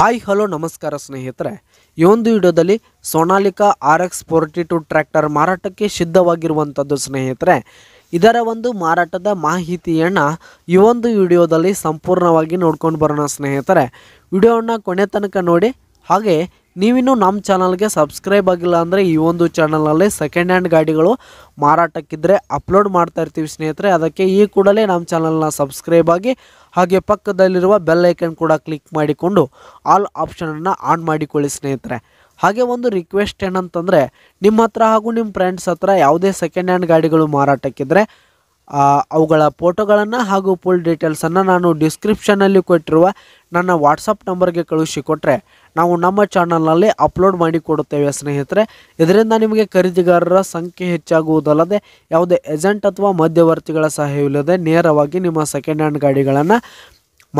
hi hello ನಮಸ್ಕಾರ ಸ್ನೇಹಿತರೆ ಈ ಒಂದು ವಿಡಿಯೋದಲ್ಲಿ Sonalika R X forty two tractor ಮಾರಾಟಕ್ಕೆ ಸಿದ್ಧವಾಗಿರುವಂಥದ್ದು ಸ್ನೇಹಿತರೆ ಇದರ ಒಂದು ಮಾರಾಟದ ಮಾಹಿತಿಯನ್ನು ಈ ಒಂದು ವಿಡಿಯೋದಲ್ಲಿ ಸಂಪೂರ್ಣವಾಗಿ ನೋಡ್ಕೊಂಡು ಬರೋಣ ಸ್ನೇಹಿತರೆ ವಿಡಿಯೋವನ್ನು ಕೊನೆ ತನಕ ನೋಡಿ ಹಾಗೆ ನೀವಿನ್ನೂ ನಮ್ಮ ಚಾನಲ್ಗೆ ಸಬ್ಸ್ಕ್ರೈಬ್ ಆಗಿಲ್ಲ ಅಂದರೆ ಈ ಒಂದು ಚಾನಲಲ್ಲಿ ಸೆಕೆಂಡ್ ಹ್ಯಾಂಡ್ ಗಾಡಿಗಳು ಮಾರಾಟಕ್ಕಿದ್ದರೆ ಅಪ್ಲೋಡ್ ಮಾಡ್ತಾ ಇರ್ತೀವಿ ಸ್ನೇಹಿತರೆ ಅದಕ್ಕೆ ಈ ಕೂಡಲೇ ನಮ್ಮ ಚಾನಲ್ನ ಸಬ್ಸ್ಕ್ರೈಬ್ ಆಗಿ ಹಾಗೆ ಪಕ್ಕದಲ್ಲಿರುವ ಬೆಲ್ ಐಕನ್ ಕೂಡ ಕ್ಲಿಕ್ ಮಾಡಿಕೊಂಡು ಆಲ್ ಆಪ್ಷನನ್ನು ಆನ್ ಮಾಡಿಕೊಳ್ಳಿ ಸ್ನೇಹಿತರೆ ಹಾಗೆ ಒಂದು ರಿಕ್ವೆಸ್ಟ್ ಏನಂತಂದರೆ ನಿಮ್ಮ ಹತ್ರ ಹಾಗೂ ನಿಮ್ಮ ಫ್ರೆಂಡ್ಸ್ ಹತ್ರ ಯಾವುದೇ ಸೆಕೆಂಡ್ ಹ್ಯಾಂಡ್ ಗಾಡಿಗಳು ಮಾರಾಟಕ್ಕಿದ್ರೆ ಅವುಗಳ ಫೋಟೋಗಳನ್ನು ಹಾಗೂ ಫುಲ್ ಡೀಟೇಲ್ಸನ್ನು ನಾನು ಡಿಸ್ಕ್ರಿಪ್ಷನಲ್ಲಿ ಕೊಟ್ಟಿರುವ ನನ್ನ ವಾಟ್ಸಪ್ ನಂಬರ್ಗೆ ಕೊಟ್ಟರೆ ನಾವು ನಮ್ಮ ಚಾನಲ್ನಲ್ಲಿ ಅಪ್ಲೋಡ್ ಮಾಡಿಕೊಡುತ್ತೇವೆ ಸ್ನೇಹಿತರೆ ಇದರಿಂದ ನಿಮಗೆ ಖರೀದಿಗಾರರ ಸಂಖ್ಯೆ ಹೆಚ್ಚಾಗುವುದಲ್ಲದೆ ಯಾವುದೇ ಏಜೆಂಟ್ ಅಥವಾ ಮಧ್ಯವರ್ತಿಗಳ ಸಹಾಯವಿಲ್ಲದೆ ನೇರವಾಗಿ ನಿಮ್ಮ ಸೆಕೆಂಡ್ ಹ್ಯಾಂಡ್ ಗಾಡಿಗಳನ್ನು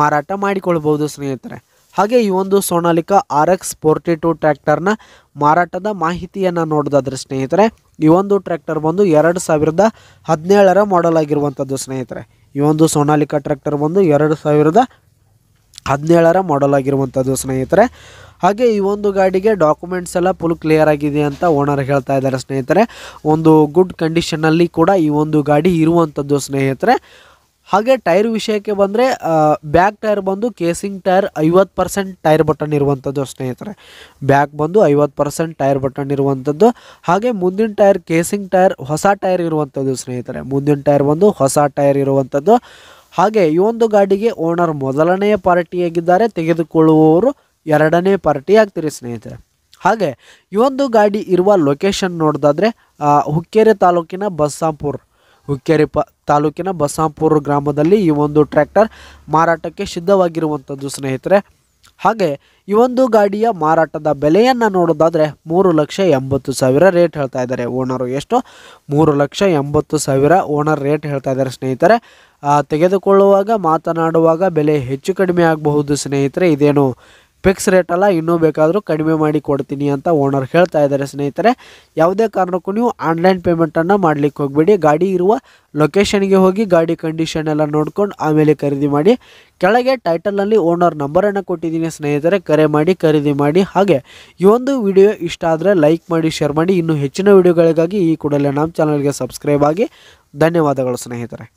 ಮಾರಾಟ ಮಾಡಿಕೊಳ್ಬೋದು ಸ್ನೇಹಿತರೆ ಹಾಗೆ ಈ ಒಂದು Sonalika R X forty two ಟ್ರ್ಯಾಕ್ಟರ್ನ ಮಾರಾಟದ ಮಾಹಿತಿಯನ್ನು ನೋಡೋದಾದ್ರೆ ಸ್ನೇಹಿತರೆ ಈ ಒಂದು ಟ್ರ್ಯಾಕ್ಟರ್ ಬಂದು ಎರಡು ಸಾವಿರದ ಹದಿನೇಳರ ಮಾಡೆಲ್ ಆಗಿರುವಂಥದ್ದು ಸ್ನೇಹಿತರೆ ಈ ಒಂದು ಸೋನಾಲಿಕಾ ಟ್ರ್ಯಾಕ್ಟರ್ ಬಂದು ಎರಡು ಸಾವಿರದ ಹದಿನೇಳರ ಮಾಡೆಲ್ ಆಗಿರುವಂಥದ್ದು ಸ್ನೇಹಿತರೆ ಹಾಗೆ ಈ ಒಂದು ಗಾಡಿಗೆ ಡಾಕ್ಯುಮೆಂಟ್ಸ್ ಎಲ್ಲ ಫುಲ್ ಕ್ಲಿಯರ್ ಆಗಿದೆ ಅಂತ ಓನರ್ ಹೇಳ್ತಾ ಇದ್ದಾರೆ ಸ್ನೇಹಿತರೆ ಒಂದು ಗುಡ್ ಕಂಡೀಷನಲ್ಲಿ ಕೂಡ ಈ ಒಂದು ಗಾಡಿ ಇರುವಂಥದ್ದು ಸ್ನೇಹಿತರೆ ಹಾಗೆ ಟೈರ್ ವಿಷಯಕ್ಕೆ ಬಂದರೆ ಬ್ಯಾಕ್ ಟೈರ್ ಬಂದು ಕೇಸಿಂಗ್ ಟೈರ್ ಐವತ್ತು ಪರ್ಸೆಂಟ್ ಟೈರ್ ಬಟನ್ ಇರುವಂಥದ್ದು ಸ್ನೇಹಿತರೆ ಬ್ಯಾಕ್ ಬಂದು ಐವತ್ತು ಪರ್ಸೆಂಟ್ ಟೈರ್ ಬಟನ್ ಇರುವಂಥದ್ದು ಹಾಗೆ ಮುಂದಿನ ಟೈರ್ ಕೇಸಿಂಗ್ ಟೈರ್ ಹೊಸ ಟೈರ್ ಇರುವಂಥದ್ದು ಸ್ನೇಹಿತರೆ ಮುಂದಿನ ಟೈರ್ ಬಂದು ಹೊಸ ಟೈರ್ ಇರುವಂಥದ್ದು ಹಾಗೆ ಈ ಒಂದು ಗಾಡಿಗೆ ಓನರ್ ಮೊದಲನೆಯ ಪಾರ್ಟಿಯಾಗಿದ್ದಾರೆ ತೆಗೆದುಕೊಳ್ಳುವವರು ಎರಡನೇ ಪಾರ್ಟಿ ಆಗ್ತೀರಿ ಸ್ನೇಹಿತರೆ ಹಾಗೆ ಈ ಒಂದು ಗಾಡಿ ಇರುವ ಲೊಕೇಶನ್ ನೋಡೋದಾದರೆ ಹುಕ್ಕೇರಿ ತಾಲೂಕಿನ ಬಸ್ಸಾಂಪುರ್ ಹುಕ್ಕೇರಿ ಪ ತಾಲೂಕಿನ ಬಸಾಂಪುರ ಗ್ರಾಮದಲ್ಲಿ ಈ ಒಂದು ಟ್ರ್ಯಾಕ್ಟರ್ ಮಾರಾಟಕ್ಕೆ ಸಿದ್ಧವಾಗಿರುವಂಥದ್ದು ಸ್ನೇಹಿತರೆ ಹಾಗೆ ಈ ಒಂದು ಗಾಡಿಯ ಮಾರಾಟದ ಬೆಲೆಯನ್ನು ನೋಡೋದಾದರೆ ಮೂರು ಲಕ್ಷ ಎಂಬತ್ತು ಸಾವಿರ ರೇಟ್ ಹೇಳ್ತಾ ಇದ್ದಾರೆ ಓನರು ಎಷ್ಟು ಮೂರು ಲಕ್ಷ ಎಂಬತ್ತು ಸಾವಿರ ಓನರ್ ರೇಟ್ ಹೇಳ್ತಾ ಇದ್ದಾರೆ ಸ್ನೇಹಿತರೆ ತೆಗೆದುಕೊಳ್ಳುವಾಗ ಮಾತನಾಡುವಾಗ ಬೆಲೆ ಹೆಚ್ಚು ಕಡಿಮೆ ಆಗಬಹುದು ಸ್ನೇಹಿತರೆ ಇದೇನು ಫಿಕ್ಸ್ ರೇಟ್ ಅಲ್ಲ ಇನ್ನೂ ಬೇಕಾದರೂ ಕಡಿಮೆ ಮಾಡಿ ಕೊಡ್ತೀನಿ ಅಂತ ಓನರ್ ಹೇಳ್ತಾ ಇದ್ದಾರೆ ಸ್ನೇಹಿತರೆ ಯಾವುದೇ ಕಾರಣಕ್ಕೂ ನೀವು ಆನ್ಲೈನ್ ಪೇಮೆಂಟನ್ನು ಮಾಡಲಿಕ್ಕೆ ಹೋಗಬೇಡಿ ಗಾಡಿ ಇರುವ ಲೊಕೇಶನ್ಗೆ ಹೋಗಿ ಗಾಡಿ ಕಂಡೀಷನ್ ಎಲ್ಲ ನೋಡ್ಕೊಂಡು ಆಮೇಲೆ ಖರೀದಿ ಮಾಡಿ ಕೆಳಗೆ ಟೈಟಲಲ್ಲಿ ಓನರ್ ನಂಬರನ್ನು ಕೊಟ್ಟಿದ್ದೀನಿ ಸ್ನೇಹಿತರೆ ಕರೆ ಮಾಡಿ ಖರೀದಿ ಮಾಡಿ ಹಾಗೆ ಈ ಒಂದು ವಿಡಿಯೋ ಇಷ್ಟ ಆದರೆ ಲೈಕ್ ಮಾಡಿ ಶೇರ್ ಮಾಡಿ ಇನ್ನೂ ಹೆಚ್ಚಿನ ವಿಡಿಯೋಗಳಿಗಾಗಿ ಈ ಕೂಡಲೇ ನಮ್ಮ ಚಾನಲ್ಗೆ ಸಬ್ಸ್ಕ್ರೈಬ್ ಆಗಿ ಧನ್ಯವಾದಗಳು ಸ್ನೇಹಿತರೆ